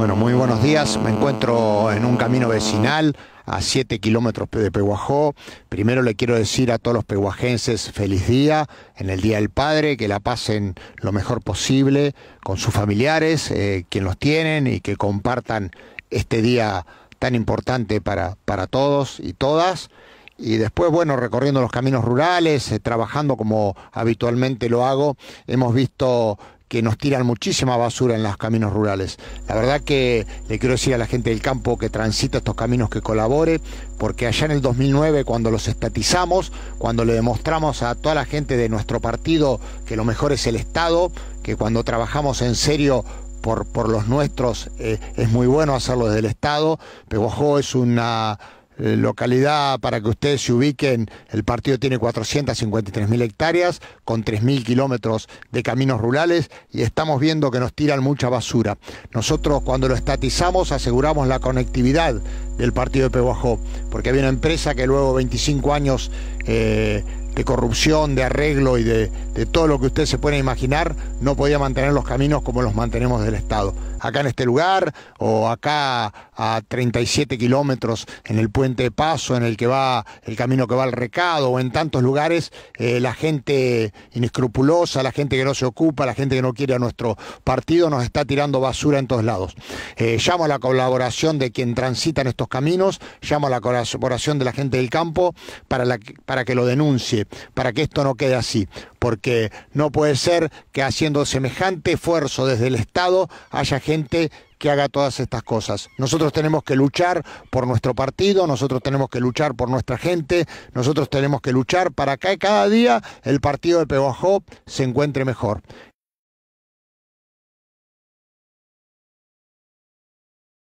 Bueno, muy buenos días. Me encuentro en un camino vecinal a 7 kilómetros de Pehuajó. Primero le quiero decir a todos los peguajenses feliz día en el Día del Padre, que la pasen lo mejor posible con sus familiares, eh, quien los tienen y que compartan este día tan importante para, para todos y todas y después, bueno, recorriendo los caminos rurales, eh, trabajando como habitualmente lo hago, hemos visto que nos tiran muchísima basura en los caminos rurales. La verdad que le quiero decir a la gente del campo que transita estos caminos que colabore, porque allá en el 2009, cuando los estatizamos, cuando le demostramos a toda la gente de nuestro partido que lo mejor es el Estado, que cuando trabajamos en serio por, por los nuestros eh, es muy bueno hacerlo desde el Estado, ojo, es una eh, localidad para que ustedes se ubiquen, el partido tiene 453.000 hectáreas con 3.000 kilómetros de caminos rurales y estamos viendo que nos tiran mucha basura. Nosotros cuando lo estatizamos aseguramos la conectividad el partido de Pehuajó, porque había una empresa que luego 25 años eh, de corrupción, de arreglo y de, todo lo que usted se puede imaginar, no podía mantener los caminos como los mantenemos del Estado. Acá en este lugar o acá a 37 kilómetros en el puente de paso, en el que va el camino que va al recado o en tantos lugares, eh, la gente inescrupulosa, la gente que no se ocupa, la gente que no quiere a nuestro partido nos está tirando basura en todos lados. Eh, llamo a la colaboración de quien transita en estos caminos, llamo a la colaboración de la gente del campo para, para que lo denuncie, para que esto no quede así, porque no puede ser que haciendo semejante esfuerzo desde el Estado haya gente que haga todas estas cosas. Nosotros tenemos que luchar por nuestro partido, nosotros tenemos que luchar por nuestra gente, nosotros tenemos que luchar para que cada día el partido de Peguajó se encuentre mejor.